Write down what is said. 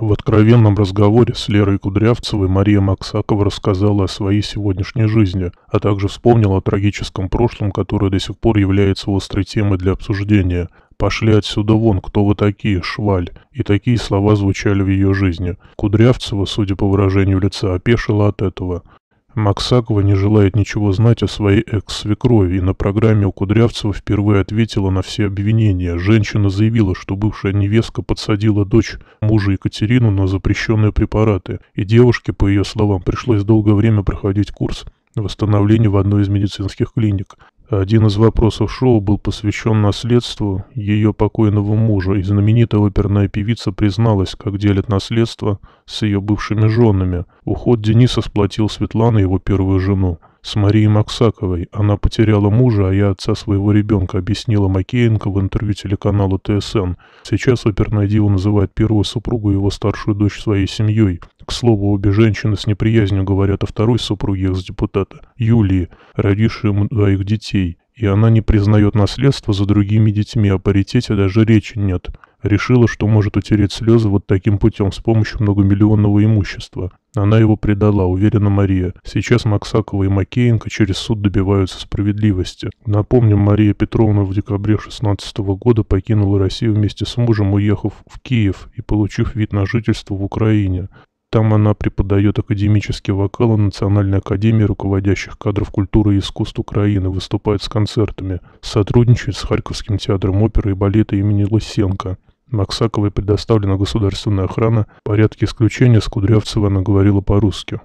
В откровенном разговоре с Лерой Кудрявцевой Мария Максакова рассказала о своей сегодняшней жизни, а также вспомнила о трагическом прошлом, которое до сих пор является острой темой для обсуждения. «Пошли отсюда вон, кто вы такие, шваль!» И такие слова звучали в ее жизни. Кудрявцева, судя по выражению лица, опешила от этого. Максакова не желает ничего знать о своей экс-свекрови, и на программе у Кудрявцева впервые ответила на все обвинения. Женщина заявила, что бывшая невестка подсадила дочь мужа Екатерину на запрещенные препараты, и девушке, по ее словам, пришлось долгое время проходить курс восстановления в одной из медицинских клиник. Один из вопросов шоу был посвящен наследству ее покойного мужа, и знаменитая оперная певица призналась, как делит наследство с ее бывшими женами. Уход Дениса сплотил Светлана, его первую жену с Марией Максаковой. Она потеряла мужа, а я отца своего ребенка, объяснила Макеенко в интервью телеканалу ТСН. Сейчас оперная дива называет первую супругу и его старшую дочь своей семьей. К слову, обе женщины с неприязнью говорят о второй супруге экс-депутата, Юлии, родившей ему двоих детей, и она не признает наследство за другими детьми, о паритете даже речи нет. Решила, что может утереть слезы вот таким путем с помощью многомиллионного имущества. Она его предала, уверена Мария. Сейчас Максакова и Макеенко через суд добиваются справедливости. Напомним, Мария Петровна в декабре 2016 года покинула Россию вместе с мужем, уехав в Киев и получив вид на жительство в Украине. Там она преподает академический вокал в а Национальной академии руководящих кадров культуры и искусств Украины, выступает с концертами, сотрудничает с Харьковским театром оперы и балета имени Лысенко. Максаковой предоставлена государственная охрана, в исключения с Кудрявцевой она говорила по-русски.